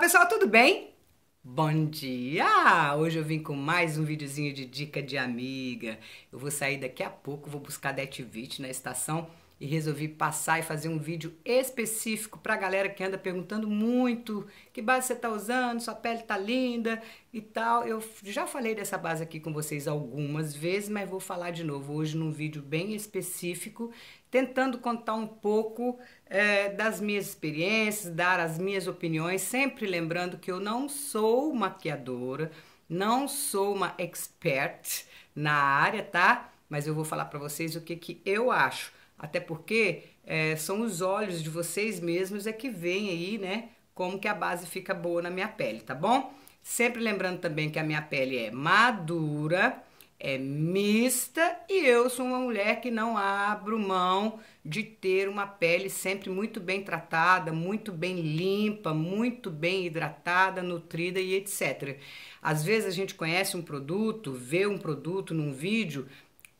pessoal, tudo bem? Bom dia! Hoje eu vim com mais um videozinho de dica de amiga. Eu vou sair daqui a pouco, vou buscar Detvit na estação e resolvi passar e fazer um vídeo específico pra galera que anda perguntando muito que base você tá usando, sua pele tá linda e tal. Eu já falei dessa base aqui com vocês algumas vezes, mas vou falar de novo hoje num vídeo bem específico tentando contar um pouco é, das minhas experiências, dar as minhas opiniões, sempre lembrando que eu não sou maquiadora, não sou uma expert na área, tá? Mas eu vou falar para vocês o que, que eu acho. Até porque é, são os olhos de vocês mesmos é que veem aí, né? Como que a base fica boa na minha pele, tá bom? Sempre lembrando também que a minha pele é madura, é mista e eu sou uma mulher que não abro mão de ter uma pele sempre muito bem tratada, muito bem limpa, muito bem hidratada, nutrida e etc. Às vezes a gente conhece um produto, vê um produto num vídeo,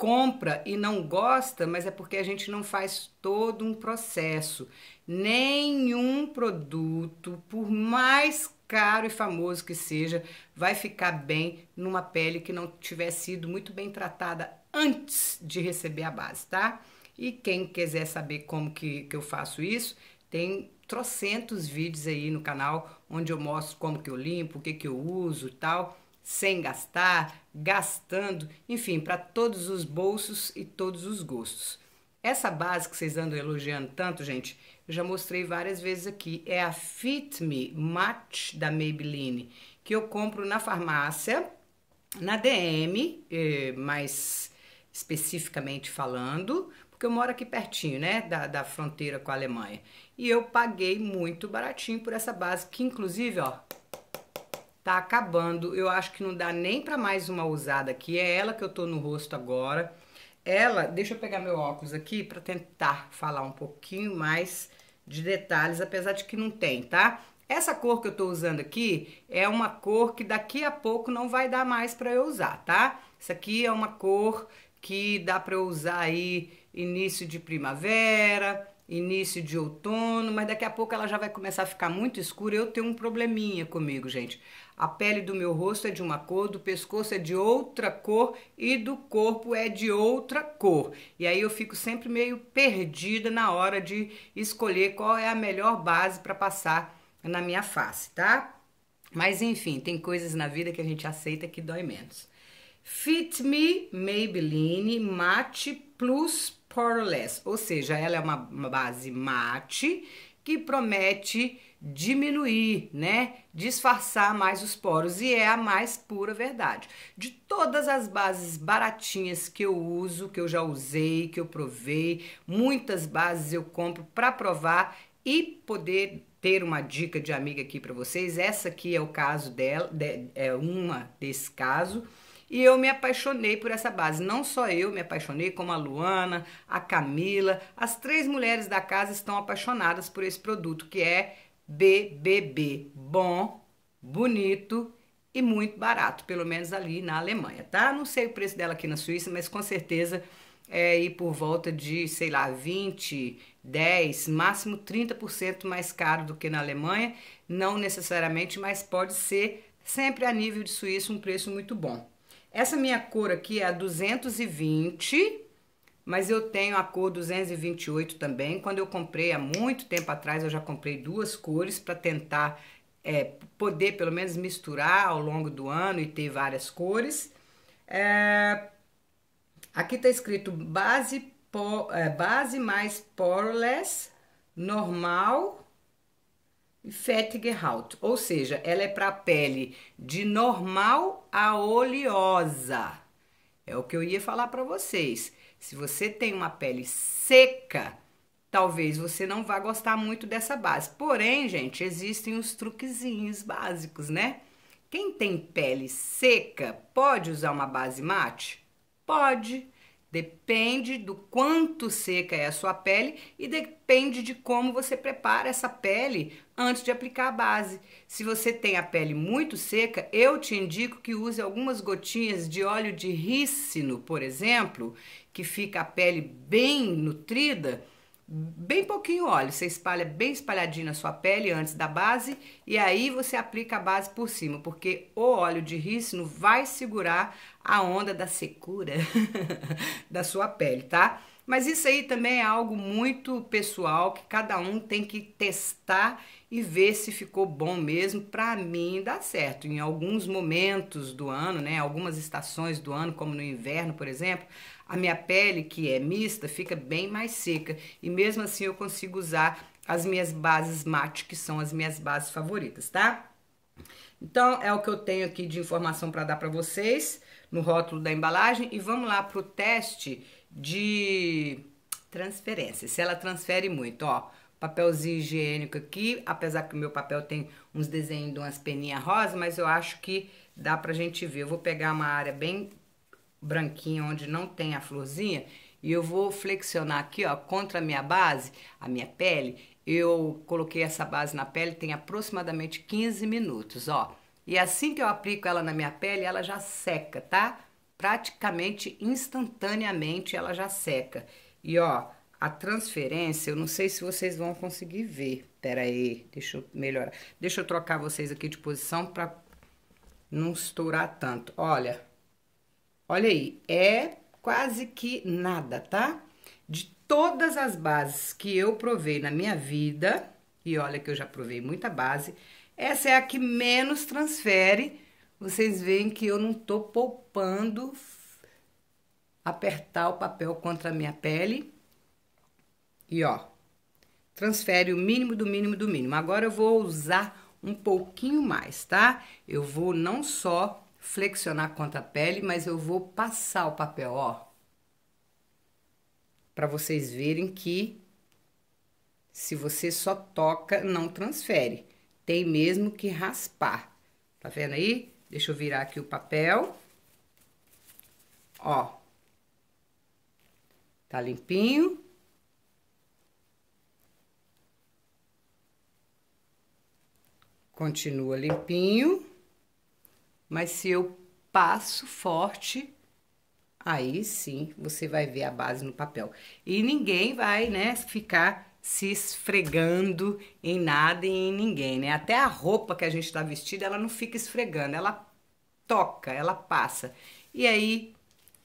compra e não gosta, mas é porque a gente não faz todo um processo. Nenhum produto, por mais caro e famoso que seja, vai ficar bem numa pele que não tiver sido muito bem tratada antes de receber a base, tá? E quem quiser saber como que, que eu faço isso, tem trocentos vídeos aí no canal onde eu mostro como que eu limpo, o que que eu uso e tal sem gastar, gastando, enfim, para todos os bolsos e todos os gostos. Essa base que vocês andam elogiando tanto, gente, eu já mostrei várias vezes aqui, é a Fit Me Matte da Maybelline, que eu compro na farmácia, na DM, eh, mais especificamente falando, porque eu moro aqui pertinho, né, da, da fronteira com a Alemanha. E eu paguei muito baratinho por essa base, que inclusive, ó, tá acabando. Eu acho que não dá nem para mais uma usada aqui. É ela que eu tô no rosto agora. Ela, deixa eu pegar meu óculos aqui para tentar falar um pouquinho mais de detalhes, apesar de que não tem, tá? Essa cor que eu tô usando aqui é uma cor que daqui a pouco não vai dar mais para eu usar, tá? Isso aqui é uma cor que dá para eu usar aí início de primavera, início de outono, mas daqui a pouco ela já vai começar a ficar muito escura. Eu tenho um probleminha comigo, gente. A pele do meu rosto é de uma cor, do pescoço é de outra cor e do corpo é de outra cor. E aí eu fico sempre meio perdida na hora de escolher qual é a melhor base para passar na minha face, tá? Mas enfim, tem coisas na vida que a gente aceita que dói menos. Fit Me Maybelline Matte Plus Poreless, ou seja, ela é uma, uma base mate que promete diminuir, né? Disfarçar mais os poros e é a mais pura verdade. De todas as bases baratinhas que eu uso, que eu já usei, que eu provei, muitas bases eu compro para provar e poder ter uma dica de amiga aqui para vocês. Essa aqui é o caso dela, de, é uma desse caso. E eu me apaixonei por essa base. Não só eu me apaixonei, como a Luana, a Camila. As três mulheres da casa estão apaixonadas por esse produto que é BBB. Bom, bonito e muito barato, pelo menos ali na Alemanha, tá? Não sei o preço dela aqui na Suíça, mas com certeza é ir por volta de, sei lá, 20, 10, máximo 30% mais caro do que na Alemanha, não necessariamente, mas pode ser sempre a nível de Suíça um preço muito bom. Essa minha cor aqui é a 220, mas eu tenho a cor 228 também. Quando eu comprei há muito tempo atrás, eu já comprei duas cores para tentar é, poder pelo menos misturar ao longo do ano e ter várias cores. É, aqui tá escrito base, por, é, base mais poreless, normal, Fettgehalt, ou seja, ela é para pele de normal a oleosa. É o que eu ia falar para vocês. Se você tem uma pele seca, talvez você não vá gostar muito dessa base. Porém, gente, existem os truquezinhos básicos, né? Quem tem pele seca pode usar uma base mate? Pode. Depende do quanto seca é a sua pele e depende de como você prepara essa pele antes de aplicar a base. Se você tem a pele muito seca, eu te indico que use algumas gotinhas de óleo de rícino, por exemplo, que fica a pele bem nutrida, bem pouquinho óleo. Você espalha bem espalhadinho na sua pele antes da base e aí você aplica a base por cima, porque o óleo de rícino vai segurar a onda da secura da sua pele, tá? Mas isso aí também é algo muito pessoal que cada um tem que testar e ver se ficou bom mesmo. Para mim, dá certo. Em alguns momentos do ano, né, algumas estações do ano, como no inverno, por exemplo, a minha pele, que é mista, fica bem mais seca. E mesmo assim eu consigo usar as minhas bases mate, que são as minhas bases favoritas, tá? Então, é o que eu tenho aqui de informação para dar para vocês no rótulo da embalagem. E vamos lá para o teste de transferência. Se ela transfere muito, ó, papelzinho higiênico aqui, apesar que o meu papel tem uns desenhos de umas peninhas rosa, mas eu acho que dá pra gente ver. Eu vou pegar uma área bem branquinha, onde não tem a florzinha, e eu vou flexionar aqui, ó, contra a minha base, a minha pele. Eu coloquei essa base na pele, tem aproximadamente 15 minutos, ó. E assim que eu aplico ela na minha pele, ela já seca, tá? praticamente instantaneamente ela já seca. E ó, a transferência, eu não sei se vocês vão conseguir ver. Pera aí, deixa eu melhorar. Deixa eu trocar vocês aqui de posição para não estourar tanto. Olha, olha aí, é quase que nada, tá? De todas as bases que eu provei na minha vida, e olha que eu já provei muita base, essa é a que menos transfere vocês veem que eu não tô poupando apertar o papel contra a minha pele. E ó, transfere o mínimo do mínimo do mínimo. Agora eu vou usar um pouquinho mais, tá? Eu vou não só flexionar contra a pele, mas eu vou passar o papel, ó. Para vocês verem que se você só toca, não transfere. Tem mesmo que raspar. Tá vendo aí? Deixa eu virar aqui o papel. Ó. Tá limpinho. Continua limpinho. Mas se eu passo forte, aí sim você vai ver a base no papel. E ninguém vai, né, ficar se esfregando em nada e em ninguém, né? Até a roupa que a gente está vestida, ela não fica esfregando, ela toca, ela passa. E aí,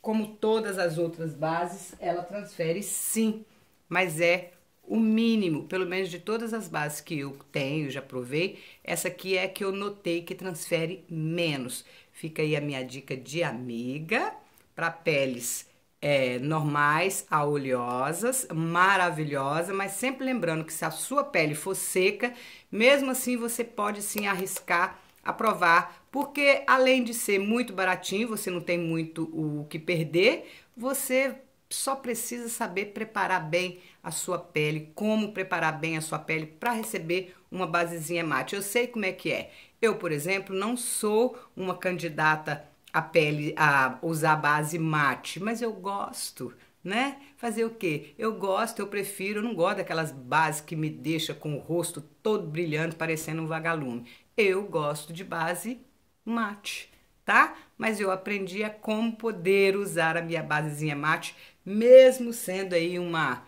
como todas as outras bases, ela transfere sim, mas é o mínimo, pelo menos de todas as bases que eu tenho, já provei, essa aqui é que eu notei que transfere menos. Fica aí a minha dica de amiga para peles é, normais a oleosas, maravilhosa, mas sempre lembrando que se a sua pele for seca, mesmo assim você pode sim arriscar a provar, porque além de ser muito baratinho, você não tem muito o que perder, você só precisa saber preparar bem a sua pele, como preparar bem a sua pele para receber uma basezinha mate. Eu sei como é que é. Eu, por exemplo, não sou uma candidata a pele, a usar base mate, mas eu gosto, né? Fazer o quê? Eu gosto, eu prefiro, eu não gosto daquelas bases que me deixa com o rosto todo brilhante, parecendo um vagalume. Eu gosto de base mate, tá? Mas eu aprendi a como poder usar a minha basezinha mate, mesmo sendo aí uma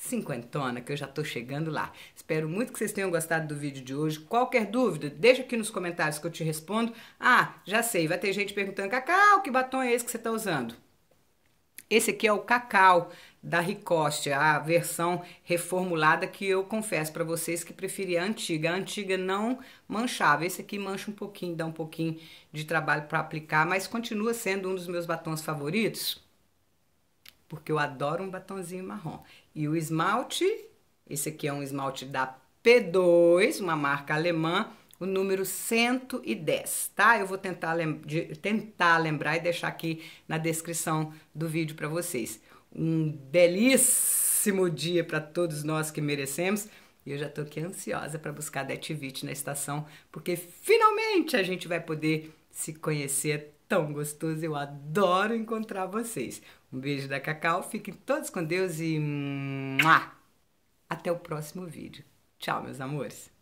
cinquentona, que eu já tô chegando lá. Espero muito que vocês tenham gostado do vídeo de hoje. Qualquer dúvida, deixa aqui nos comentários que eu te respondo. Ah, já sei, vai ter gente perguntando, Cacau, que batom é esse que você tá usando? Esse aqui é o Cacau da Ricoste, a versão reformulada que eu confesso para vocês que preferia a antiga. A antiga não manchava. Esse aqui mancha um pouquinho, dá um pouquinho de trabalho para aplicar, mas continua sendo um dos meus batons favoritos porque eu adoro um batonzinho marrom. E o esmalte, esse aqui é um esmalte da P2, uma marca alemã, o número 110, tá? Eu vou tentar, lem de, tentar lembrar e deixar aqui na descrição do vídeo para vocês. Um belíssimo dia para todos nós que merecemos. E eu já tô aqui ansiosa para buscar a Detivite na estação, porque finalmente a gente vai poder se conhecer. É tão gostoso, eu adoro encontrar vocês. Um beijo da Cacau, fiquem todos com Deus e até o próximo vídeo. Tchau, meus amores!